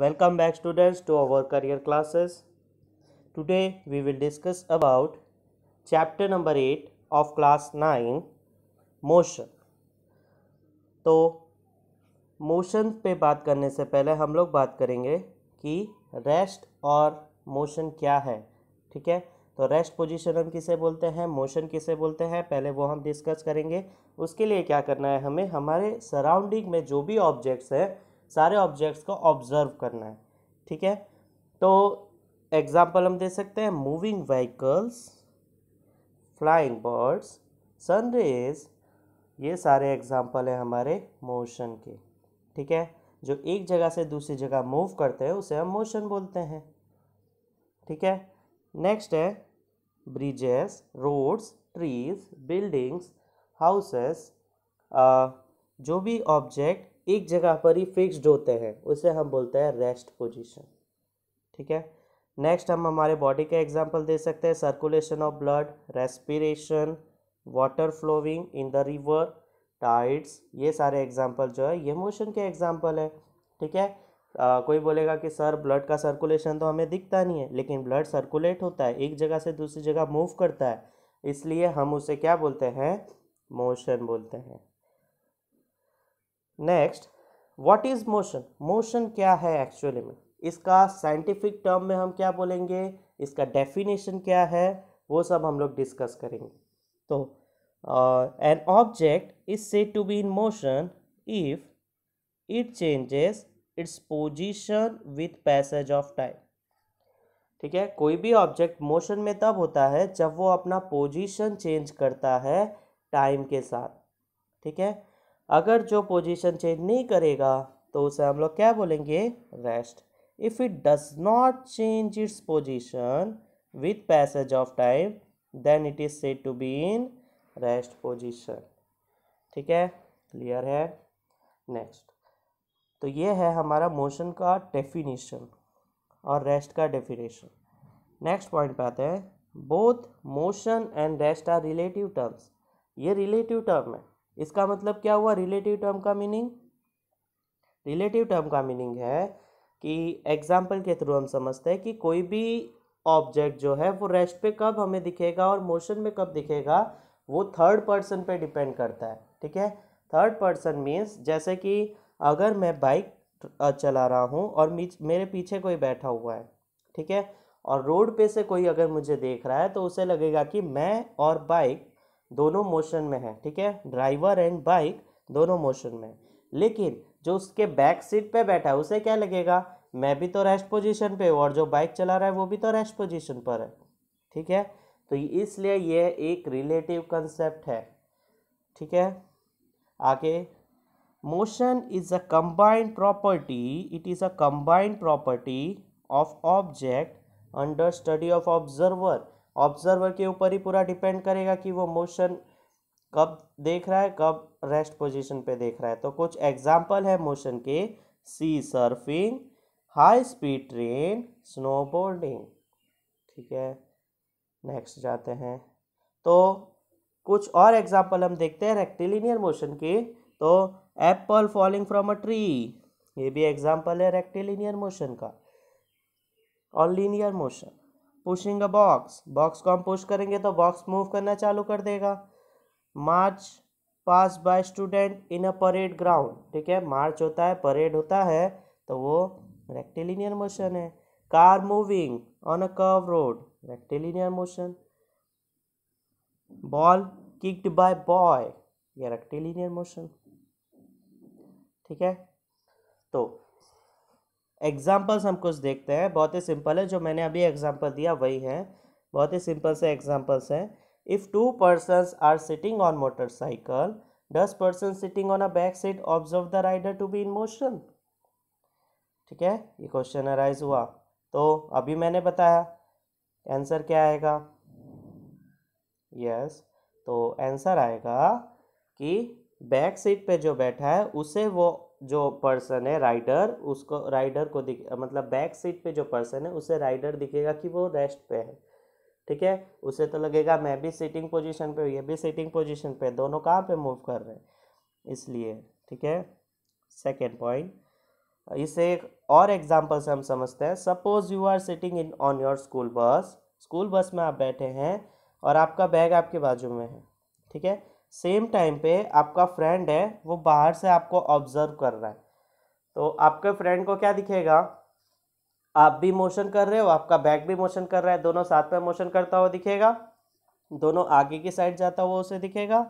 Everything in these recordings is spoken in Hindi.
Welcome back students to our career classes. Today we will discuss about chapter number 8 of class 9 motion. तो motion पे बात करने से पहले हम लोग बात करेंगे कि rest और motion क्या है ठीक है तो rest position हम किसे बोलते हैं motion किसे बोलते हैं पहले वो हम डिस्कस करेंगे उसके लिए क्या करना है हमें हमारे सराउंडिंग में जो भी ऑब्जेक्ट्स हैं सारे ऑब्जेक्ट्स को ऑब्जर्व करना है ठीक है तो एग्जाम्पल हम दे सकते हैं moving vehicles flying birds sun rays ये सारे एग्जाम्पल हैं हमारे मोशन के ठीक है जो एक जगह से दूसरी जगह मूव करते हैं उसे हम मोशन बोलते हैं ठीक है नेक्स्ट है bridges roads trees buildings houses जो भी ऑब्जेक्ट एक जगह पर ही फिक्स्ड होते हैं उसे हम बोलते हैं रेस्ट पोजीशन ठीक है नेक्स्ट हम हमारे बॉडी का एग्जाम्पल दे सकते हैं circulation of blood respiration water flowing in the river tides ये सारे एग्जाम्पल जो है ये मोशन के एग्जाम्पल है ठीक है आ, कोई बोलेगा कि सर ब्लड का सर्कुलेशन तो हमें दिखता नहीं है लेकिन ब्लड सर्कुलेट होता है एक जगह से दूसरी जगह मूव करता है इसलिए हम उसे क्या बोलते हैं मोशन बोलते हैं next what is motion motion क्या है एक्चुअली में इसका साइंटिफिक टर्म में हम क्या बोलेंगे इसका डेफिनेशन क्या है वो सब हम लोग डिस्कस करेंगे तो an object is said to be in motion if it changes its position with passage of time ठीक है कोई भी ऑब्जेक्ट मोशन में तब होता है जब वो अपना पोजिशन चेंज करता है टाइम के साथ ठीक है अगर जो पोजीशन चेंज नहीं करेगा तो उसे हम लोग क्या बोलेंगे rest if it does not change its position with passage of time then it is said to be in rest position ठीक है क्लियर है नेक्स्ट तो ये है हमारा मोशन का डेफिनेशन और रेस्ट का डेफिनेशन नेक्स्ट पॉइंट पे आते हैं both motion and rest are relative terms ये रिलेटिव टर्म है इसका मतलब क्या हुआ रिलेटिव टर्म का मीनिंग रिलेटिव टर्म का मीनिंग है कि एग्जाम्पल के थ्रू हम समझते हैं कि कोई भी ऑब्जेक्ट जो है वो रेस्ट पे कब हमें दिखेगा और मोशन में कब दिखेगा वो थर्ड पर्सन पे डिपेंड करता है ठीक है थर्ड पर्सन मीन्स जैसे कि अगर मैं बाइक चला रहा हूँ और मेरे पीछे कोई बैठा हुआ है ठीक है और रोड पे से कोई अगर मुझे देख रहा है तो उसे लगेगा कि मैं और बाइक दोनों मोशन में है ठीक है ड्राइवर एंड बाइक दोनों मोशन में लेकिन जो उसके बैक सीट पे बैठा है उसे क्या लगेगा मैं भी तो रेस्ट पोजीशन पे हूँ और जो बाइक चला रहा है वो भी तो रेस्ट पोजीशन पर है ठीक है तो इसलिए यह एक रिलेटिव कंसेप्ट है ठीक है आगे motion is a combined property it is a combined property of object under study of observer observer के ऊपर ही पूरा डिपेंड करेगा कि वो मोशन कब देख रहा है कब रेस्ट पोजीशन पे देख रहा है तो कुछ एग्जाम्पल है मोशन के sea surfing high speed train snowboarding ठीक है नेक्स्ट जाते हैं तो कुछ और एग्जाम्पल हम देखते हैं रेक्टिलिनियर मोशन के तो apple falling from a tree ये भी एग्जाम्पल है रेक्टिलिनियर मोशन का और linear motion pushing a box box को हम पुश करेंगे तो बॉक्स मूव करना चालू कर देगा march past by student in a parade ground ठीक है मार्च होता है परेड होता है तो वो रेक्टिलिनियर मोशन है car moving on a curve road rectilinear motion ball kicked by boy ये रेक्टिलिनियर मोशन ठीक है तो एग्ज़ाम्पल्स हम कुछ देखते हैं बहुत ही सिंपल है जो मैंने अभी एग्ज़ाम्पल दिया वही है बहुत ही सिंपल से एग्ज़ाम्पल्स हैं if two persons are sitting on motorcycle does person sitting on a back seat observe the rider to be in motion ठीक है ये क्वेश्चन अराइज हुआ तो अभी मैंने बताया आंसर क्या आएगा यस yes, तो आंसर आएगा कि बैक सीट पे जो बैठा है उसे वो जो पर्सन है राइडर उसको राइडर को दिख मतलब बैक सीट पे जो पर्सन है उसे राइडर दिखेगा कि वो रेस्ट पे है ठीक है उसे तो लगेगा मैं भी सीटिंग पोजीशन पे ये भी सीटिंग पोजीशन पे दोनों कहाँ पे मूव कर रहे हैं इसलिए ठीक है सेकेंड पॉइंट इसे एक और एग्जाम्पल से हम समझते हैं suppose you are sitting in on your school bus school bus में आप बैठे हैं और आपका बैग आपके बाजू में है ठीक है सेम टाइम पे आपका फ्रेंड है वो बाहर से आपको ऑब्जर्व कर रहा है तो आपके फ्रेंड को क्या दिखेगा आप भी मोशन कर रहे हो आपका बैक भी मोशन कर रहा है दोनों साथ में मोशन करता हुआ दिखेगा दोनों आगे की साइड जाता हुआ उसे दिखेगा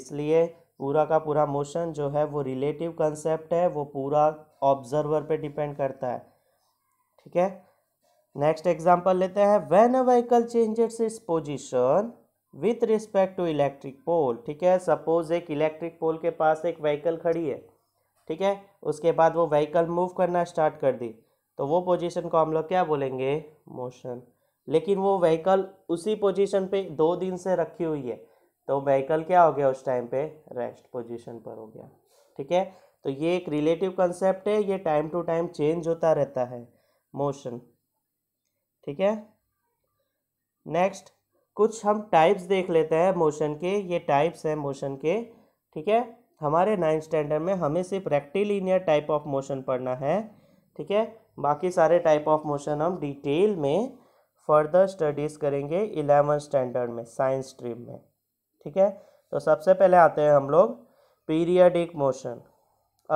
इसलिए पूरा का पूरा मोशन जो है वो रिलेटिव कंसेप्ट है वो पूरा ऑब्जर्वर पे डिपेंड करता है ठीक है नेक्स्ट एग्जांपल लेते हैं when a vehicle changes its position with respect to electric pole ठीक है सपोज एक इलेक्ट्रिक पोल के पास एक व्हीकल खड़ी है ठीक है उसके बाद वो व्हीकल मूव करना स्टार्ट कर दी तो वो पोजीशन को हम लोग क्या बोलेंगे मोशन लेकिन वो व्हीकल उसी पोजीशन पे दो दिन से रखी हुई है तो व्हीकल क्या हो गया उस टाइम पे रेस्ट पोजीशन पर हो गया ठीक है तो ये एक रिलेटिव कंसेप्ट है ये टाइम टू टाइम चेंज होता रहता है मोशन ठीक है नेक्स्ट कुछ हम टाइप्स देख लेते हैं मोशन के ये टाइप्स हैं मोशन के ठीक है हमारे नाइन्थ स्टैंडर्ड में हमें सिर्फ रेक्टिलीनियर टाइप ऑफ मोशन पढ़ना है ठीक है बाकी सारे टाइप ऑफ मोशन हम डिटेल में फर्दर स्टडीज़ करेंगे इलेवंथ स्टैंडर्ड में साइंस स्ट्रीम में ठीक है तो सबसे पहले आते हैं हम लोग पीरियडिक मोशन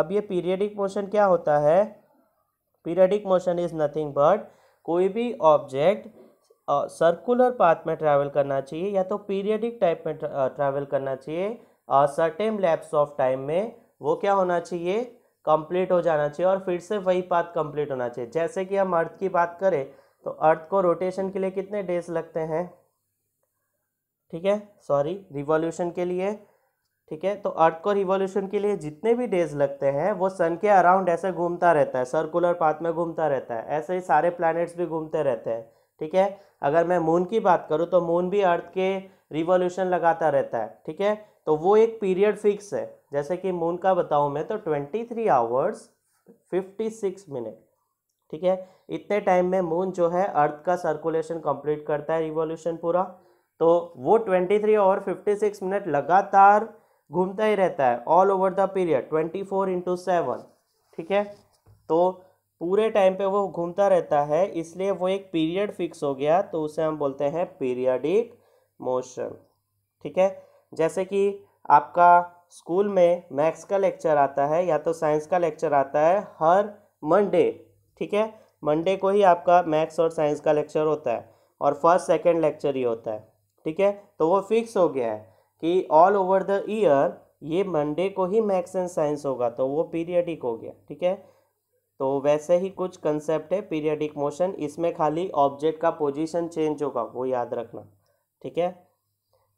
अब ये पीरियडिक मोशन क्या होता है periodic motion is nothing but कोई भी ऑब्जेक्ट सर्कुलर पाथ में ट्रैवल करना चाहिए या तो पीरियडिक टाइप में ट्रैवल करना चाहिए सर्टेन लैप्स ऑफ टाइम में वो क्या होना चाहिए कंप्लीट हो जाना चाहिए और फिर से वही पाथ कंप्लीट होना चाहिए जैसे कि हम अर्थ की बात करें तो अर्थ को रोटेशन के लिए कितने डेज लगते हैं ठीक है सॉरी रिवॉल्यूशन के लिए ठीक है तो अर्थ को रिवॉल्यूशन के लिए जितने भी डेज लगते हैं वो सन के अराउंड ऐसे घूमता रहता है सर्कुलर पाथ में घूमता रहता है ऐसे ही सारे प्लैनेट्स भी घूमते रहते हैं ठीक है अगर मैं मून की बात करूँ तो मून भी अर्थ के रिवोल्यूशन लगाता रहता है ठीक है तो वो एक पीरियड फिक्स है जैसे कि मून का बताऊँ मैं तो twenty three hours fifty six minute ठीक है इतने टाइम में मून जो है अर्थ का सर्कुलेशन कंप्लीट करता है रिवोल्यूशन पूरा तो वो ट्वेंटी थ्री और फिफ्टी सिक्स मिनट लगातार घूमता ही रहता है all over the period twenty four into seven ठीक है तो पूरे टाइम पे वो घूमता रहता है इसलिए वो एक पीरियड फिक्स हो गया तो उसे हम बोलते हैं पीरियडिक मोशन ठीक है जैसे कि आपका स्कूल में मैथ्स का लेक्चर आता है या तो साइंस का लेक्चर आता है हर मंडे ठीक है मंडे को ही आपका मैथ्स और साइंस का लेक्चर होता है और फर्स्ट सेकेंड लेक्चर ही होता है ठीक है तो वो फिक्स हो गया है कि ऑल ओवर द ईयर ये मंडे को ही मैथ्स एंड साइंस होगा तो वो पीरियडिक हो गया ठीक है तो वैसे ही कुछ कंसेप्ट है पीरियडिक मोशन इसमें खाली ऑब्जेक्ट का पोजीशन चेंज होगा वो याद रखना ठीक है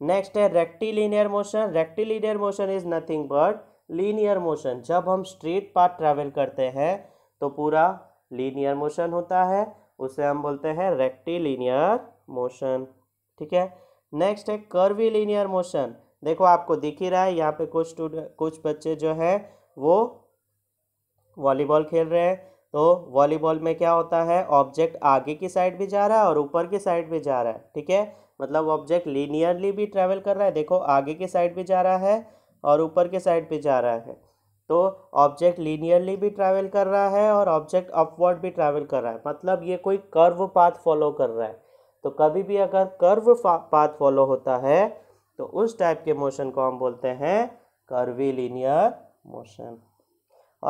नेक्स्ट है rectilinear motion rectilinear motion is nothing but linear motion जब हम स्ट्रेट पाथ ट्रेवल करते हैं तो पूरा लीनियर मोशन होता है उसे हम बोलते हैं रेक्टिलीनियर मोशन ठीक है नेक्स्ट है कर्वी लीनियर मोशन देखो आपको दिख ही रहा है यहाँ पे कुछ स्टूडेंट कुछ बच्चे जो है वो वॉलीबॉल खेल रहे हैं तो वॉलीबॉल में क्या होता है ऑब्जेक्ट आगे की साइड भी जा रहा है और ऊपर की साइड भी जा रहा है ठीक है मतलब ऑब्जेक्ट लीनियरली भी ट्रैवल कर रहा है देखो आगे की साइड भी जा रहा है और ऊपर की साइड भी जा रहा है तो ऑब्जेक्ट लीनियरली भी ट्रैवल कर रहा है और ऑब्जेक्ट अपवर्ड भी ट्रैवल कर रहा है मतलब ये कोई कर्व पाथ फॉलो कर रहा है तो कभी भी अगर कर्व पाथ फॉलो होता है तो उस टाइप के मोशन को हम बोलते हैं curvilinear motion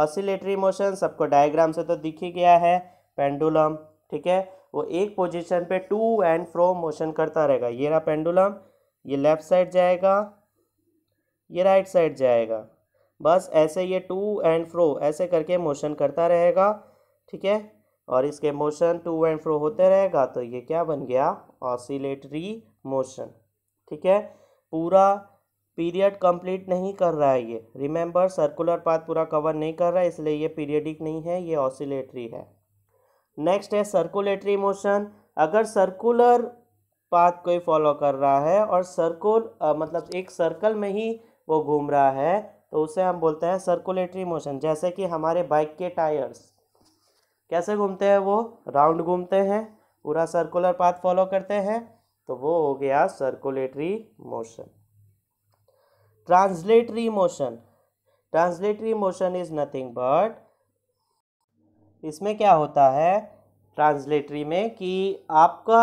oscillatory motion सबको डायग्राम से तो दिख ही गया है पेंडुलम ठीक है वो एक पोजीशन पे टू एंड फ्रो मोशन करता रहेगा ये रहा पेंडुलम ये लेफ्ट साइड जाएगा ये राइट साइड जाएगा बस ऐसे ये टू एंड फ्रो ऐसे करके मोशन करता रहेगा ठीक है और इसके मोशन टू एंड फ्रो होते रहेगा तो ये क्या बन गया ऑसिलेटरी मोशन ठीक है पूरा पीरियड कंप्लीट नहीं कर रहा है ये रिमेंबर सर्कुलर पाथ पूरा कवर नहीं कर रहा है इसलिए ये पीरियडिक नहीं है ये ऑसिलेटरी है नेक्स्ट है सर्कुलेटरी मोशन अगर सर्कुलर पाथ कोई फॉलो कर रहा है और सर्कुल मतलब एक सर्कल में ही वो घूम रहा है तो उसे हम बोलते हैं सर्कुलेटरी मोशन जैसे कि हमारे बाइक के टायर्स कैसे घूमते हैं वो राउंड घूमते हैं पूरा सर्कुलर पाथ फॉलो करते हैं तो वो हो गया circulatory motion translatory motion translatory motion is nothing but इसमें क्या होता है ट्रांसलेटरी में कि आपका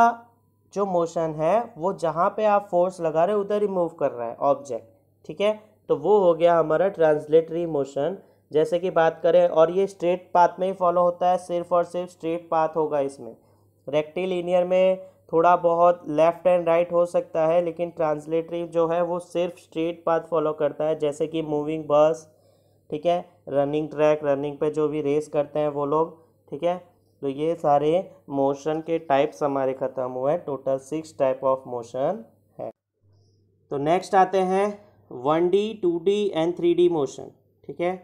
जो मोशन है वो जहाँ पे आप फोर्स लगा रहे उधर रिमूव कर रहा है ऑब्जेक्ट ठीक है तो वो हो गया हमारा ट्रांसलेटरी मोशन जैसे कि बात करें और ये स्ट्रेट पाथ में ही फॉलो होता है सिर्फ और सिर्फ स्ट्रेट पाथ होगा इसमें रेक्टिलीनियर में थोड़ा बहुत लेफ़्ट एंड राइट हो सकता है लेकिन ट्रांसलेटरी जो है वो सिर्फ स्ट्रेट पाथ फॉलो करता है जैसे कि मूविंग बस ठीक है रनिंग ट्रैक रनिंग पे जो भी रेस करते हैं वो लोग ठीक है तो ये सारे मोशन के टाइप्स हमारे ख़त्म हुए हैं total six type of motion है तो नेक्स्ट आते हैं one D two D and three D motion ठीक है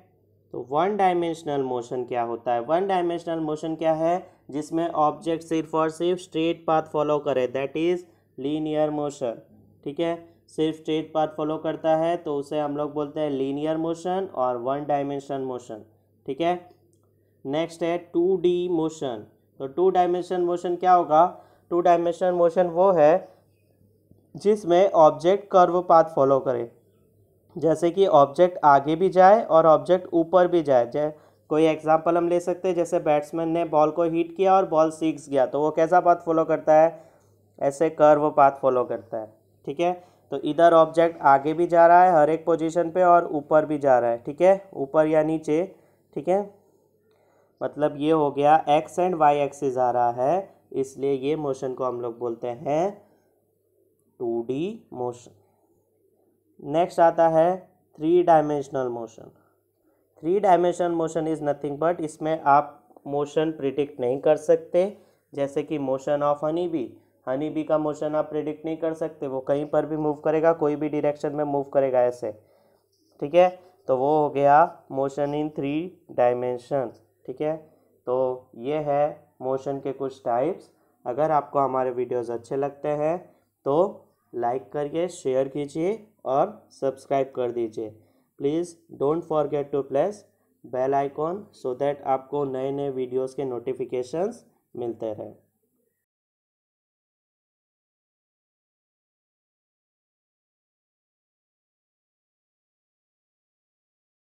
तो वन डायमेंशनल मोशन क्या होता है वन डायमेंशनल मोशन क्या है जिसमें ऑब्जेक्ट सिर्फ और सिर्फ स्ट्रेट पाथ फॉलो करे दैट इज़ लीनियर मोशन ठीक है सिर्फ स्ट्रेट पाथ फॉलो करता है तो उसे हम लोग बोलते हैं लीनियर मोशन और वन डायमेंशन मोशन ठीक है नेक्स्ट है टू डी मोशन तो टू डायमेंशन मोशन क्या होगा टू डायमेंशन मोशन वो है जिसमें ऑब्जेक्ट कर्व पाथ फॉलो करे जैसे कि ऑब्जेक्ट आगे भी जाए और ऑब्जेक्ट ऊपर भी जाए कोई एग्जांपल हम ले सकते हैं जैसे बैट्समैन ने बॉल को हिट किया और बॉल सीख गया तो वो कैसा पाथ फॉलो करता है ऐसे कर्व पाथ फॉलो करता है ठीक है तो इधर ऑब्जेक्ट आगे भी जा रहा है हर एक पोजिशन पर और ऊपर भी जा रहा है ठीक है ऊपर या नीचे ठीक है मतलब ये हो गया एक्स एंड वाई एक्सिस आ रहा है इसलिए ये मोशन को हम लोग बोलते हैं टू डी मोशन नेक्स्ट आता है three dimensional motion three dimension motion is nothing but इसमें आप मोशन प्रिडिक्ट नहीं कर सकते जैसे कि motion of honey bee honey bee का मोशन आप प्रिडिक्ट नहीं कर सकते वो कहीं पर भी मूव करेगा कोई भी डिरेक्शन में मूव करेगा ऐसे ठीक है तो वो हो गया मोशन इन थ्री डायमेंशन ठीक है तो ये है मोशन के कुछ टाइप्स अगर आपको हमारे वीडियोस अच्छे लगते हैं तो लाइक करिए शेयर कीजिए और सब्सक्राइब कर दीजिए please don't forget to place bell icon so that आपको नए नए वीडियोस के नोटिफिकेशंस मिलते रहें